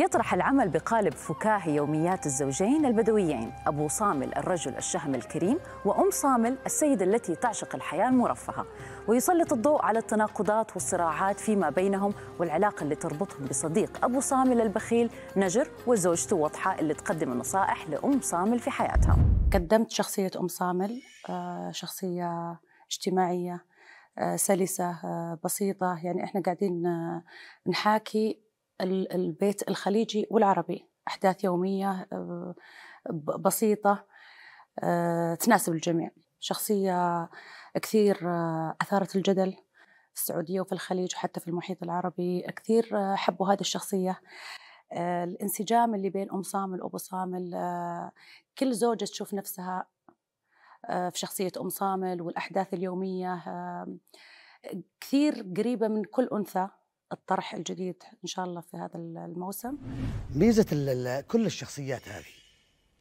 يطرح العمل بقالب فكاهي يوميات الزوجين البدويين أبو صامل الرجل الشهم الكريم وأم صامل السيدة التي تعشق الحياة المرفهة ويسلط الضوء على التناقضات والصراعات فيما بينهم والعلاقة اللي تربطهم بصديق أبو صامل البخيل نجر وزوجته وضحاء اللي تقدم النصائح لأم صامل في حياتها قدمت شخصية أم صامل آه، شخصية اجتماعية آه، سلسة آه، بسيطة يعني إحنا قاعدين نحاكي البيت الخليجي والعربي أحداث يومية آه، بسيطة آه، تناسب الجميع شخصية كثير آه، أثارت الجدل في السعودية وفي الخليج وحتى في المحيط العربي كثير حبوا هذه الشخصية الانسجام اللي بين أم صامل وأبو صامل كل زوجة تشوف نفسها في شخصية أم صامل والأحداث اليومية كثير قريبة من كل أنثى الطرح الجديد إن شاء الله في هذا الموسم ميزة كل الشخصيات هذه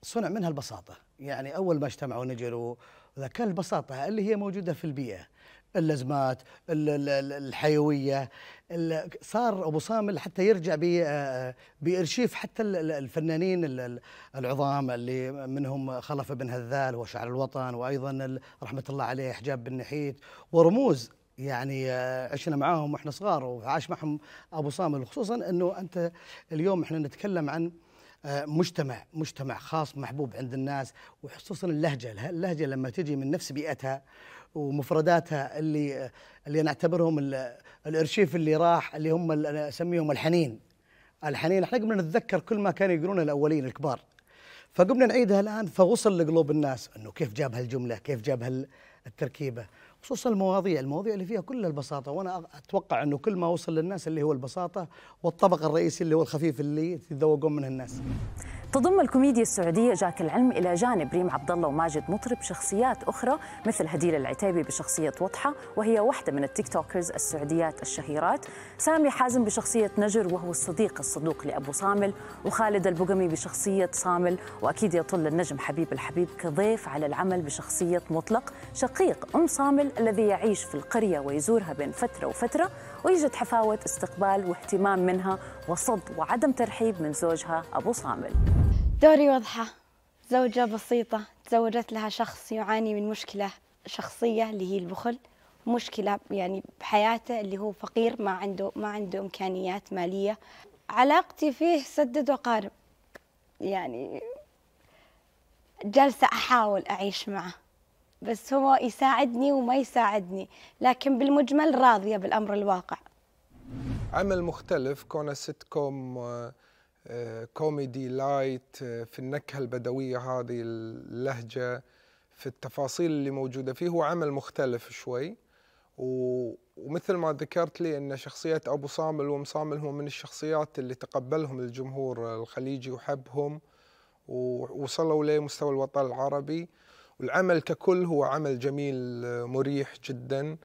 صنع منها البساطة يعني أول ما اجتمعوا نجروا ذاك البساطة اللي هي موجودة في البيئة الازمات الحيويه صار ابو صامل حتى يرجع آه، آه، بارشيف حتى الفنانين العظام اللي منهم خلف بن هذال وشعر الوطن وايضا رحمه الله عليه حجاب بن نحيت ورموز يعني آه، عشنا معاهم واحنا صغار وعاش معهم ابو صامل خصوصا انه انت اليوم احنا نتكلم عن آه، مجتمع مجتمع خاص محبوب عند الناس وخصوصا اللهجه اللهجه لما تجي من نفس بيئتها ومفرداتها اللي آه، اللي نعتبرهم الارشيف اللي راح اللي هم اسميهم الحنين الحنين احنا قمنا نتذكر كل ما كانوا يقولون الاولين الكبار فقمنا نعيدها الان فوصل لقلوب الناس انه كيف جاب هالجمله كيف جاب هالتركيبه خصوصا المواضيع المواضيع اللي فيها كل البساطة وأنا أتوقع أنه كل ما وصل للناس اللي هو البساطة والطبق الرئيسي اللي هو الخفيف اللي يتذوقون منه الناس تضم الكوميديا السعودية جاك العلم إلى جانب ريم عبد الله وماجد مطرب شخصيات أخرى مثل هديل العتيبي بشخصية وضحه وهي واحدة من التيك توكرز السعوديات الشهيرات سامي حازم بشخصية نجر وهو الصديق الصدوق لأبو صامل وخالد البقمي بشخصية صامل وأكيد يطل النجم حبيب الحبيب كضيف على العمل بشخصية مطلق شقيق أم صامل الذي يعيش في القرية ويزورها بين فترة وفترة ويجد حفاوة استقبال واهتمام منها وصد وعدم ترحيب من زوجها أبو صامل دوري واضحة زوجة بسيطة تزوجت لها شخص يعاني من مشكلة شخصية اللي هي البخل مشكلة يعني بحياته اللي هو فقير ما عنده ما عنده إمكانيات مالية علاقتي فيه سدد وقارب يعني جالسة أحاول أعيش معه بس هو يساعدني وما يساعدني لكن بالمجمل راضية بالأمر الواقع عمل مختلف كونه ست كوم كوميدي لايت في النكهة البدوية هذه اللهجة في التفاصيل اللي موجودة فيه هو عمل مختلف شوي ومثل ما ذكرت لي أن شخصية أبو صامل وأم صامل هو من الشخصيات اللي تقبلهم الجمهور الخليجي وحبهم ووصلوا لمستوى الوطن العربي والعمل ككل هو عمل جميل آه، مريح جدا